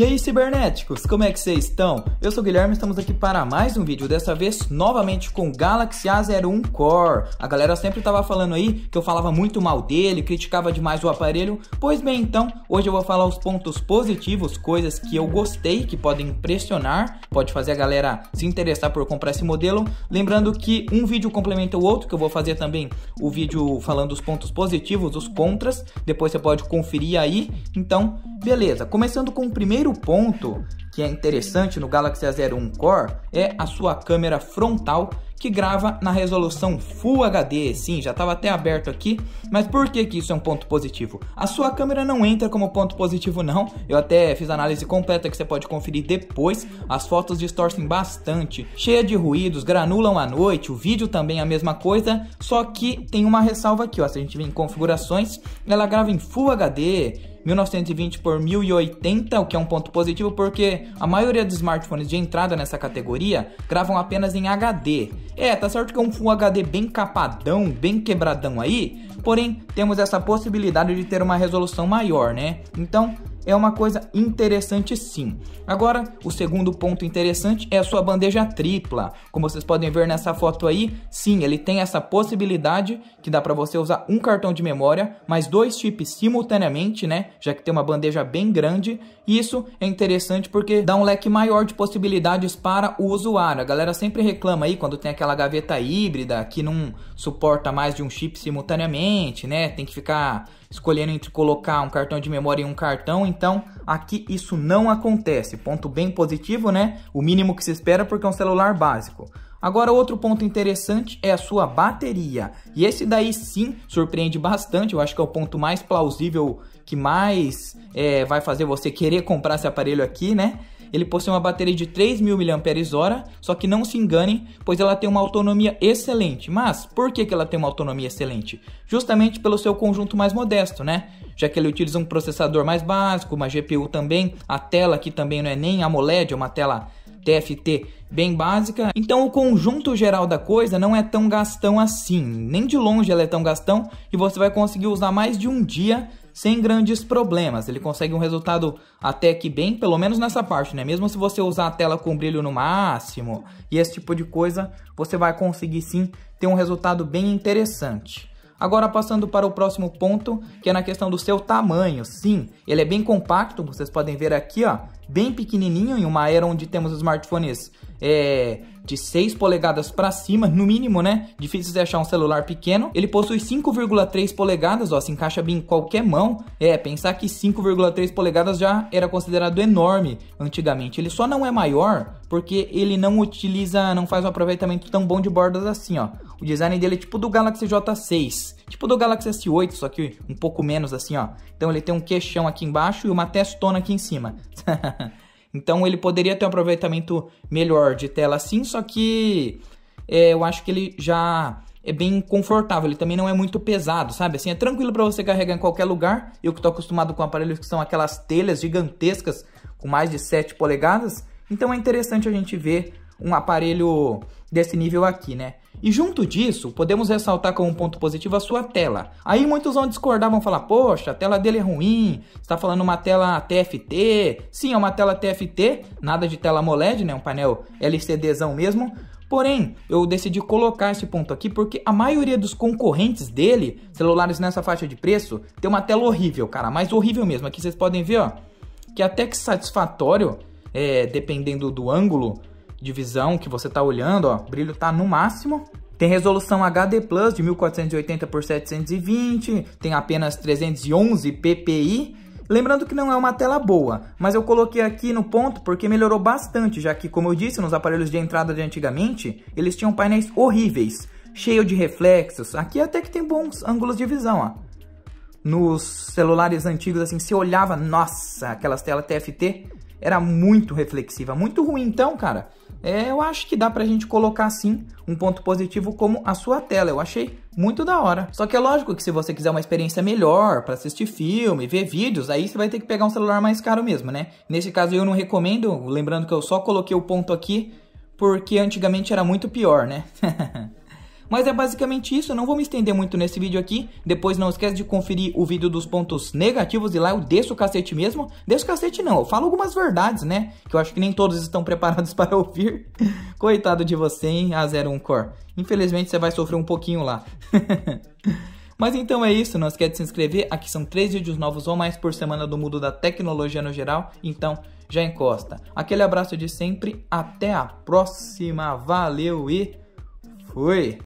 E aí, cibernéticos, como é que vocês estão? Eu sou o Guilherme, estamos aqui para mais um vídeo, dessa vez novamente com o Galaxy A01 Core. A galera sempre estava falando aí que eu falava muito mal dele, criticava demais o aparelho. Pois bem, então, hoje eu vou falar os pontos positivos, coisas que eu gostei, que podem impressionar, pode fazer a galera se interessar por comprar esse modelo. Lembrando que um vídeo complementa o outro, que eu vou fazer também o vídeo falando os pontos positivos, os contras, depois você pode conferir aí. Então, Beleza, começando com o primeiro ponto que é interessante no Galaxy A01 Core é a sua câmera frontal que grava na resolução Full HD. Sim, já estava até aberto aqui, mas por que, que isso é um ponto positivo? A sua câmera não entra como ponto positivo não. Eu até fiz análise completa que você pode conferir depois. As fotos distorcem bastante, cheia de ruídos, granulam à noite, o vídeo também é a mesma coisa, só que tem uma ressalva aqui, ó. Se a gente vem em configurações, ela grava em Full HD, 1920 por 1080, o que é um ponto positivo porque a maioria dos smartphones de entrada nessa categoria gravam apenas em HD. É, tá certo que é um Full HD bem capadão, bem quebradão aí, porém temos essa possibilidade de ter uma resolução maior, né? Então, é uma coisa interessante sim. Agora, o segundo ponto interessante é a sua bandeja tripla. Como vocês podem ver nessa foto aí, sim, ele tem essa possibilidade que dá para você usar um cartão de memória, mais dois chips simultaneamente, né? Já que tem uma bandeja bem grande. E isso é interessante porque dá um leque maior de possibilidades para o usuário. A galera sempre reclama aí quando tem aquela gaveta híbrida que não suporta mais de um chip simultaneamente, né? Tem que ficar Escolhendo entre colocar um cartão de memória e um cartão, então aqui isso não acontece. Ponto bem positivo, né? O mínimo que se espera porque é um celular básico. Agora, outro ponto interessante é a sua bateria. E esse daí sim surpreende bastante. Eu acho que é o ponto mais plausível que mais é, vai fazer você querer comprar esse aparelho aqui, né? ele possui uma bateria de 3.000 mAh, só que não se enganem, pois ela tem uma autonomia excelente. Mas por que, que ela tem uma autonomia excelente? Justamente pelo seu conjunto mais modesto, né? Já que ele utiliza um processador mais básico, uma GPU também, a tela aqui também não é nem AMOLED, é uma tela TFT bem básica. Então o conjunto geral da coisa não é tão gastão assim, nem de longe ela é tão gastão e você vai conseguir usar mais de um dia sem grandes problemas. Ele consegue um resultado até que bem, pelo menos nessa parte, né? Mesmo se você usar a tela com brilho no máximo e esse tipo de coisa, você vai conseguir sim ter um resultado bem interessante. Agora passando para o próximo ponto, que é na questão do seu tamanho. Sim, ele é bem compacto, vocês podem ver aqui, ó bem pequenininho em uma era onde temos smartphones é, de 6 polegadas para cima, no mínimo, né? Difícil de achar um celular pequeno. Ele possui 5,3 polegadas, ó, se encaixa bem em qualquer mão. É, pensar que 5,3 polegadas já era considerado enorme antigamente. Ele só não é maior porque ele não utiliza, não faz um aproveitamento tão bom de bordas assim, ó. O design dele é tipo do Galaxy J6, tipo do Galaxy S8, só que um pouco menos assim, ó. Então ele tem um queixão aqui embaixo e uma testona aqui em cima. então ele poderia ter um aproveitamento melhor de tela assim, só que é, eu acho que ele já é bem confortável, ele também não é muito pesado, sabe? Assim, é tranquilo para você carregar em qualquer lugar. Eu que tô acostumado com aparelhos que são aquelas telhas gigantescas com mais de 7 polegadas, então é interessante a gente ver um aparelho desse nível aqui, né? E junto disso, podemos ressaltar como ponto positivo a sua tela. Aí muitos vão discordar, vão falar: "Poxa, a tela dele é ruim. Está falando uma tela TFT". Sim, é uma tela TFT, nada de tela AMOLED, né, um painel LCDzão mesmo. Porém, eu decidi colocar esse ponto aqui porque a maioria dos concorrentes dele, celulares nessa faixa de preço, tem uma tela horrível, cara, mais horrível mesmo. Aqui vocês podem ver, ó, que é até que satisfatório, é, dependendo do ângulo, de visão que você tá olhando, ó, o brilho tá no máximo. Tem resolução HD Plus de 1480 por 720, tem apenas 311 ppi. Lembrando que não é uma tela boa, mas eu coloquei aqui no ponto porque melhorou bastante, já que, como eu disse, nos aparelhos de entrada de antigamente, eles tinham painéis horríveis, cheio de reflexos. Aqui até que tem bons ângulos de visão, ó nos celulares antigos, assim, se olhava, nossa, aquelas telas TFT, era muito reflexiva, muito ruim então, cara é, eu acho que dá pra gente colocar sim um ponto positivo como a sua tela. Eu achei muito da hora. Só que é lógico que se você quiser uma experiência melhor para assistir filme, ver vídeos, aí você vai ter que pegar um celular mais caro mesmo, né? Nesse caso eu não recomendo, lembrando que eu só coloquei o ponto aqui porque antigamente era muito pior, né? Mas é basicamente isso, eu não vou me estender muito nesse vídeo aqui. Depois não esquece de conferir o vídeo dos pontos negativos e lá eu desço o cacete mesmo. Desço o cacete não, eu falo algumas verdades, né? Que eu acho que nem todos estão preparados para ouvir. Coitado de você, hein, A01 Core. Infelizmente você vai sofrer um pouquinho lá. Mas então é isso, não esquece de se inscrever. Aqui são três vídeos novos ou mais por semana do mundo da tecnologia no geral. Então já encosta. Aquele abraço de sempre, até a próxima, valeu e fui!